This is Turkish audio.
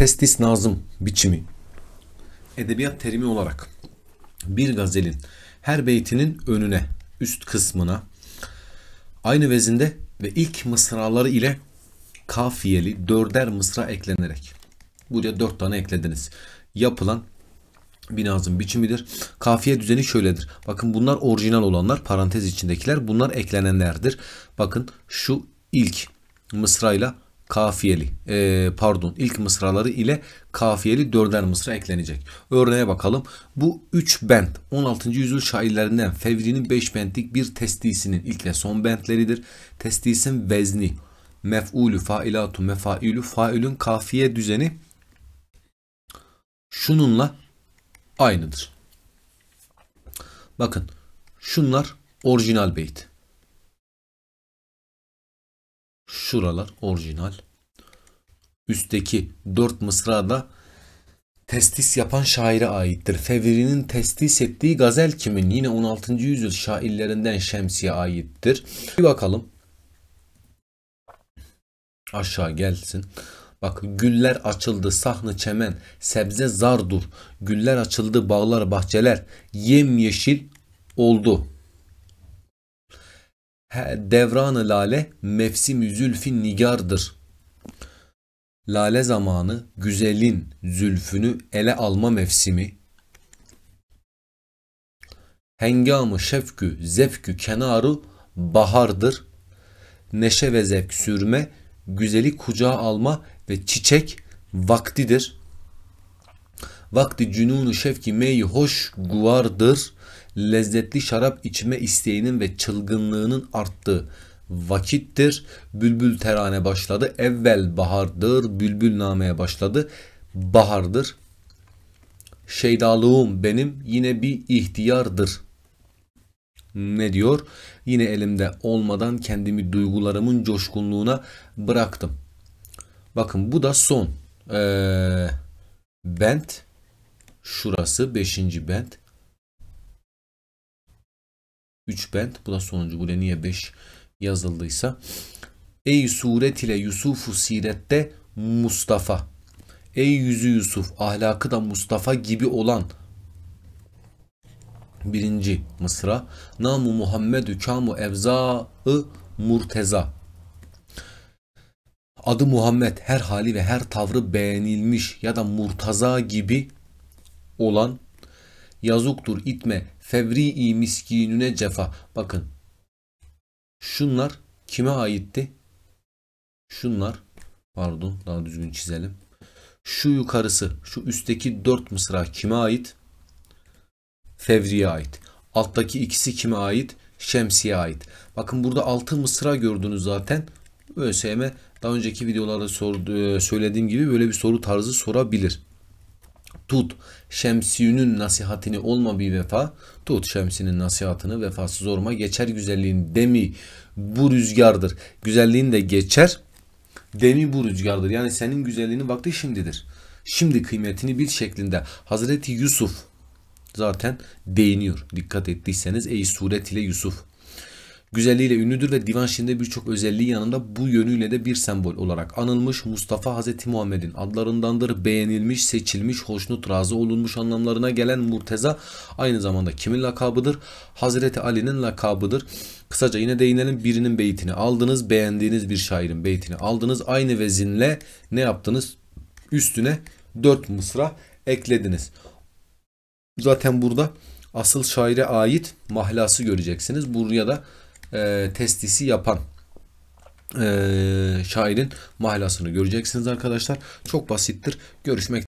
testis nazım biçimi edebiyat terimi olarak bir gazelin her beytinin önüne, üst kısmına aynı vezinde ve ilk mısraları ile kafiyeli dörder mısra eklenerek buraya dört tane eklediniz. Yapılan bir nazım biçimidir. Kafiye düzeni şöyledir. Bakın bunlar orijinal olanlar parantez içindekiler bunlar eklenenlerdir. Bakın şu ilk mısrayla kafiyeli e, pardon ilk mısraları ile kafiyeli dörder mısra eklenecek. Örneğe bakalım. Bu üç bent 16. yüzyıl şairlerinden Fevri'nin 5 bentlik bir testisinin ilk ve son bentleridir. Testisin vezni mef'ulü failatu mefailü failün kafiye düzeni şununla aynıdır. Bakın şunlar orijinal beyt. Şuralar orijinal. Üstteki dört mısra da testis yapan şaire aittir. Fevri'nin testis ettiği gazel kimin? Yine 16. yüzyıl şairlerinden Şemsi'ye aittir. Bir bakalım. Aşağı gelsin. Bak güller açıldı sahne çemen, sebze zar dur. Güller açıldı bağlar bahçeler, yem yeşil oldu devranı lale mevsim zülfin nigardır. Lale zamanı güzelin zülfünü ele alma mevsimi. Hengamı şefkü zevkü kenarı bahardır. Neşe ve zevk sürme, güzeli kucağa alma ve çiçek vaktidir. Vakti cünunu şefki mey hoş guvardır lezzetli şarap içme isteğinin ve çılgınlığının arttığı vakittir. Bülbül terane başladı. Evvel bahardır. Bülbül nameye başladı. Bahardır. Şeydalığım benim yine bir ihtiyardır. Ne diyor? Yine elimde olmadan kendimi duygularımın coşkunluğuna bıraktım. Bakın bu da son. Ee, bent. Şurası 5. bent. 3 bent. Bu da sonuncu. Buraya niye 5 yazıldıysa. Ey suret ile Yusufu sirette Mustafa. Ey yüzü Yusuf ahlakı da Mustafa gibi olan birinci Mısra Namu Muhammedü Kamu Evza'ı Murteza Adı Muhammed her hali ve her tavrı beğenilmiş ya da Murtaza gibi olan yazuktur itme fevri'i miskinüne cefa. Bakın şunlar kime aitti? Şunlar pardon daha düzgün çizelim. Şu yukarısı şu üstteki dört mısra kime ait? Fevri'ye ait. Alttaki ikisi kime ait? Şemsi'ye ait. Bakın burada altı mısra gördünüz zaten. ÖSYM daha önceki videolarda sordu, e, söylediğim gibi böyle bir soru tarzı sorabilir tut şemsiyünün nasihatini olma bir vefa tut şemsinin nasihatını vefasız olma geçer güzelliğin demi bu rüzgardır güzelliğin de geçer demi bu rüzgardır yani senin güzelliğinin vakti şimdidir şimdi kıymetini bil şeklinde Hazreti Yusuf zaten değiniyor dikkat ettiyseniz ey suret ile Yusuf güzelliğiyle ünlüdür ve divan şiirinde birçok özelliği yanında bu yönüyle de bir sembol olarak anılmış Mustafa Hazreti Muhammed'in adlarındandır. Beğenilmiş, seçilmiş, hoşnut, razı olunmuş anlamlarına gelen Murteza aynı zamanda kimin lakabıdır? Hazreti Ali'nin lakabıdır. Kısaca yine değinelim birinin beytini aldınız, beğendiğiniz bir şairin beytini aldınız. Aynı vezinle ne yaptınız? Üstüne 4 mısra eklediniz. Zaten burada asıl şaire ait mahlası göreceksiniz. Buraya da e, testisi yapan e, şairin mahlasını göreceksiniz arkadaşlar. Çok basittir. Görüşmek